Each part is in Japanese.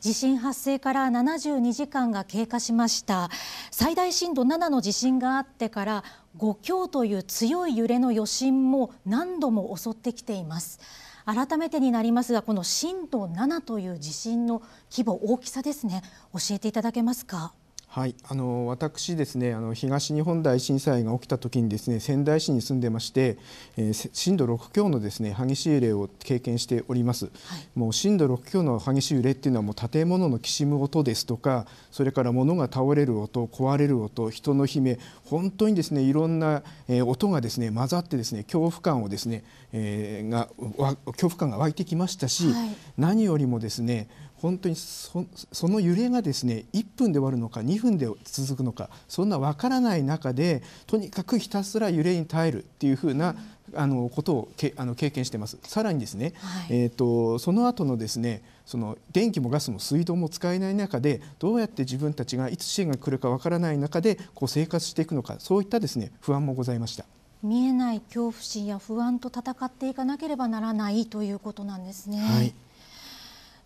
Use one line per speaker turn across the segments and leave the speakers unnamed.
地震発生から72時間が経過しました最大震度7の地震があってから5強という強い揺れの余震も何度も襲ってきています改めてになりますがこの震度7という地震の規模大きさですね教えていただけますか
はい、あの私ですねあの東日本大震災が起きた時にですね仙台市に住んでまして、えー、震度6強のですね激しい揺れを経験しております、はい、もう震度6強の激しい揺れっていうのはもう建物のきしむ音ですとかそれから物が倒れる音壊れる音人の悲鳴本当にですねいろんな、え音がですね混ざってですね恐怖感をですね、えが恐怖感が湧いてきましたし、はい、何よりもですね本当にその揺れがですね1分で終わるのか2分で続くのかそんな分からない中でとにかくひたすら揺れに耐えるっていうふうな、あのことをけあの経験してます。さらにですね、はい、えーと、その後のですねその電気もガスも水道も使えない中でどうやって自分たちがいつ支援が来るかわからない中でこう生活していくのかそういったですね不安もございました。
見えない恐怖心や不安と戦っていかなければならないということなんですね。はい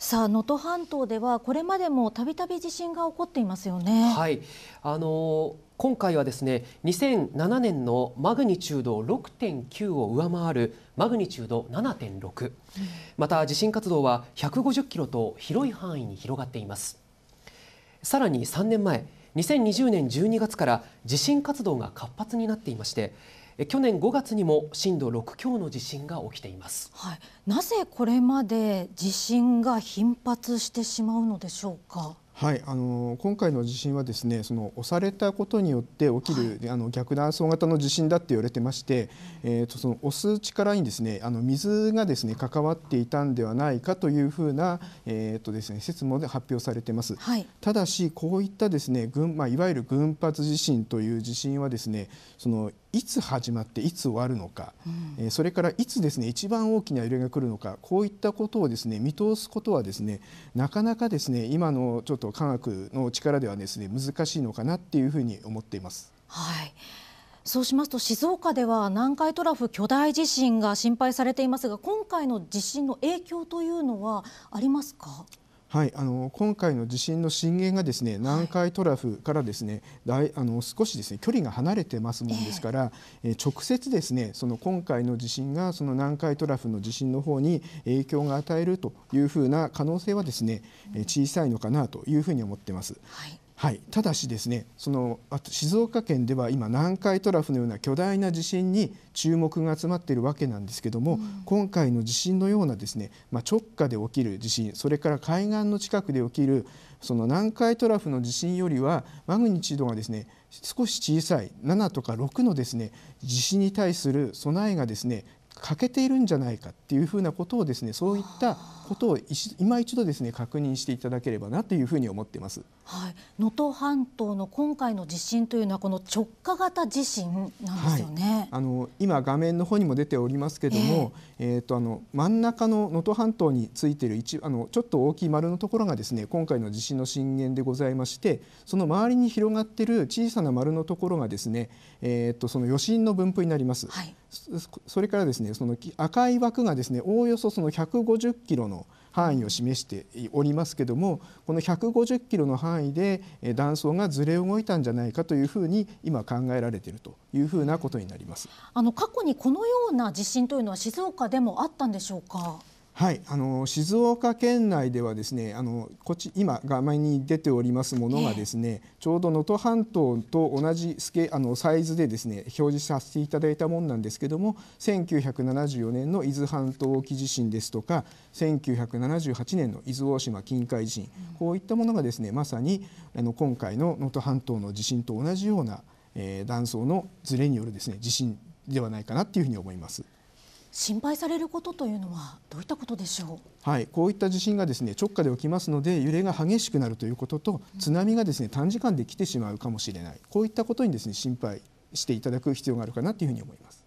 さあ能登半島ではこれまでもたびたび地震が起こっていますよね。はい、あの今回はですね、2007年のマグニチュード6.9を上回るマグニチュード7.6、また地震活動は150キロと広い範囲に広がっています。さらに3年前、2020年12月から地震活動が活発になっていまして。去年5月にも震度6強の地震が起きています、はい、なぜこれまで地震が頻発してしまうのでしょうか。
はい、あの今回の地震はですね、その押されたことによって起きる、はい、あの逆断層型の地震だって言われてまして、えー、とその押す力にですね、あの水がですね関わっていたんではないかというふうなえー、とですね説も発表されています。はい、ただしこういったですね、群まあいわゆる群発地震という地震はですね、そのいつ始まっていつ終わるのか、うん、それからいつですね一番大きな揺れが来るのかこういったことをですね見通すことはですねなかなかですね今のちょっと科学の力ではですね難しいのかなっていうふうに思っています。はい
そうしますと静岡では南海トラフ巨大地震が心配されていますが今回の地震の影響というのはありますか
はい、あの今回の地震の震源がですね南海トラフからですね、はい、あの少しですね距離が離れてますもんですから、えー、直接ですねその今回の地震がその南海トラフの地震の方に影響が与えるというふうな可能性はですね、えー、小さいのかなというふうに思ってます。はいはい、ただしですねそのあと静岡県では今南海トラフのような巨大な地震に注目が集まっているわけなんですけども、うん、今回の地震のようなですね、まあ、直下で起きる地震それから海岸の近くで起きるその南海トラフの地震よりはマグニチュードがですね少し小さい7とか6のですね地震に対する備えがですね欠けているんじゃないかっていうふうなことをですねそういったことを今一度ですね確認していただければなというふうに思っています。は
い、能登半島の今回の地震というのはこの直下型地震なんですよね。
はい、あの今画面の方にも出ておりますけれども、えっ、ー、とあの真ん中の能登半島についている一あのちょっと大きい丸のところがですね今回の地震の震源でございまして、その周りに広がっている小さな丸のところがですね、えっ、ー、とその余震の分布になります。はい、それからですねその赤い枠がですねおおよそその150キロのの範囲を示しておりますけどもこの150キロの範囲で断層がずれ動いたんじゃないかというふうに今考えられているというふうなことになります
あの過去にこのような地震というのは静岡でもあったんでしょうか。
はい、あの静岡県内ではですね、あのこっち今画面に出ておりますものがですね、えー、ちょうど能登半島と同じスケあのサイズでですね表示させていただいたものなんですけども、1974年の伊豆半島沖地震ですとか、1978年の伊豆大島近海地震、こういったものがですねまさにあの今回の能登半島の地震と同じような、えー、断層のずれによるですね地震ではないかなというふうに思います。心配
されることというのはどういったことでしょ
う、はい、こういった地震がですね直下で起きますので揺れが激しくなるということと津波がですね短時間で来てしまうかもしれないこういったことにですね心配していただく必要があるかなというふうに思います。